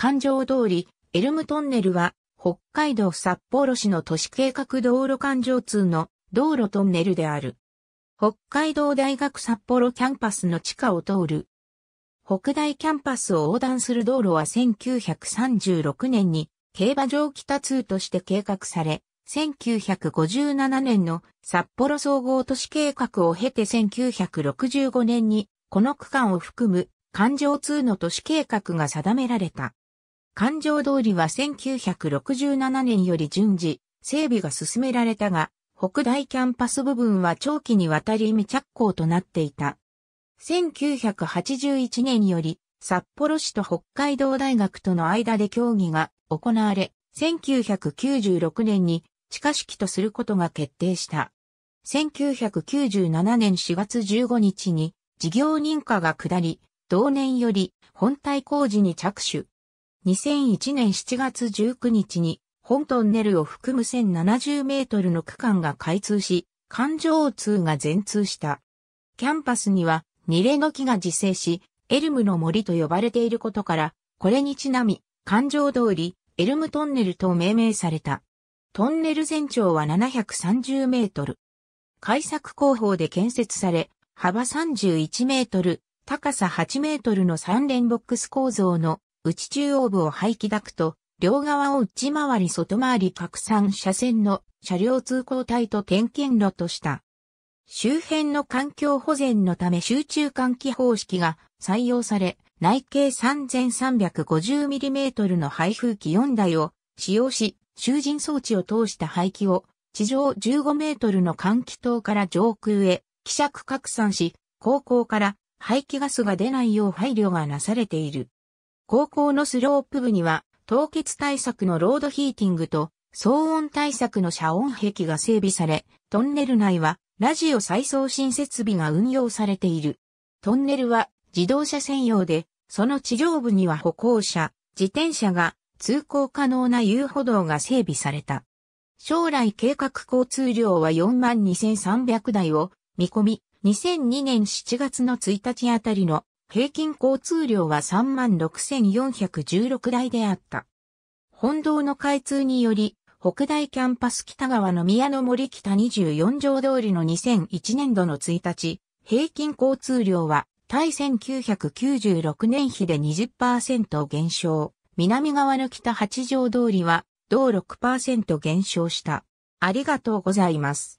環状通り、エルムトンネルは、北海道札幌市の都市計画道路環状通の道路トンネルである。北海道大学札幌キャンパスの地下を通る。北大キャンパスを横断する道路は1936年に競馬場北通として計画され、1957年の札幌総合都市計画を経て1965年にこの区間を含む環状通の都市計画が定められた。環状通りは1967年より順次、整備が進められたが、北大キャンパス部分は長期にわたり未着工となっていた。1981年より、札幌市と北海道大学との間で協議が行われ、1996年に地下式とすることが決定した。1997年4月15日に事業認可が下り、同年より本体工事に着手。2001年7月19日に本トンネルを含む1070メートルの区間が開通し、環状通が全通した。キャンパスにはニレの木が自生し、エルムの森と呼ばれていることから、これにちなみ、環状通り、エルムトンネルと命名された。トンネル全長は730メートル。開削工法で建設され、幅31メートル、高さ8メートルの三連ボックス構造の内中央部を排気ダクト、両側を内回り外回り拡散車線の車両通行帯と点検路とした。周辺の環境保全のため集中換気方式が採用され、内径 3350mm の排風機4台を使用し、囚人装置を通した排気を地上15メートルの換気塔から上空へ希釈拡散し、高校から排気ガスが出ないよう配慮がなされている。高校のスロープ部には、凍結対策のロードヒーティングと、騒音対策の遮音壁が整備され、トンネル内は、ラジオ再送信設備が運用されている。トンネルは、自動車専用で、その地上部には歩行者、自転車が通行可能な遊歩道が整備された。将来計画交通量は42,300台を見込み、2002年7月の1日あたりの平均交通量は36,416台であった。本堂の開通により、北大キャンパス北側の宮の森北24条通りの2001年度の1日、平均交通量は対1996年比で20%減少。南側の北八条通りは同6%減少した。ありがとうございます。